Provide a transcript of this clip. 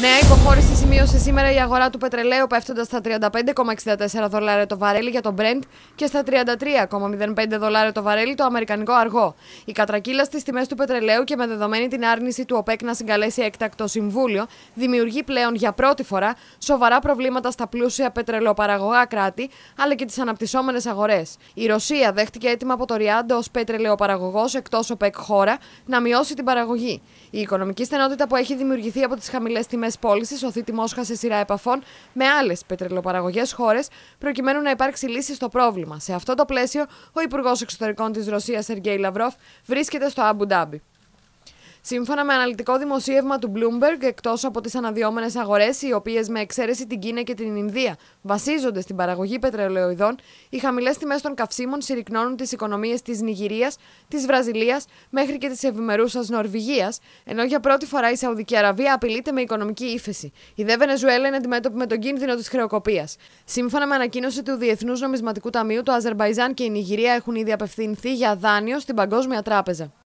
Νέα υποχώρηση σημείωσε σήμερα η αγορά του πετρελαίου πέφτοντας στα 35,64 δολάρια το βαρέλι για τον Brent και στα 33,05 δολάρια το βαρέλι το αμερικανικό αργό. Η κατρακύλα στις τιμές του πετρελαίου και με δεδομένη την άρνηση του ΟΠΕΚ να συγκαλέσει έκτακτο συμβούλιο δημιουργεί πλέον για πρώτη φορά σοβαρά προβλήματα στα πλούσια πετρελαιοπαραγωγά κράτη αλλά και τις αναπτυσσόμενες αγορές. Η Ρωσία δέχτηκε έτοιμα από το Ριάντο ως πετρελαιοπαραγωγός εκτός ΟΠΕΚ χώρα να μειώσει την παραγωγή. Η οικονομική στενότητα που έχει δημιουργηθεί από τις χαμηλές τιμές τιμέ πώληση σωθεί τη Μόσχα σε σειρά επαφών με άλλες πετρελοπαραγωγές χώρες, προκειμένου να υπάρξει λύση στο πρόβλημα. Σε αυτό το πλαίσιο, ο Υπουργός Εξωτερικών της Ρωσίας, Σεργέη Λαυρόφ, βρίσκεται στο Αμπουντάμπι. Σύμφωνα με αναλυτικό δημοσίευμα του Bloomberg, εκτός από τις αναδυόμενες αγορές, οι οποίες με εξαίρεση την Κίνα και την Ινδία βασίζονται στην παραγωγή πετρελαιοειδών, οι χαμηλές τιμές των καυσίμων συρρυκνώνουν τις οικονομίες της Νιγηρίας, της Βραζιλίας μέχρι και της ευημερούσας Νορβηγίας, ενώ για πρώτη φορά η Σαουδική Αραβία απειλείται με οικονομική ύφεση. Η δε Βενεζουέλα είναι αντιμέτωπη με τον κίνδυνο της χρεοκοπίας. Σύμφωνα με ανακοίνωση του Διεθνούς Νομισματικού Ταμείου, το Αζερβαϊζάν και η Νιγηρία έχουν ήδη απευθυνθεί για δάνειο στην Παγκόσμια Τράπεζα.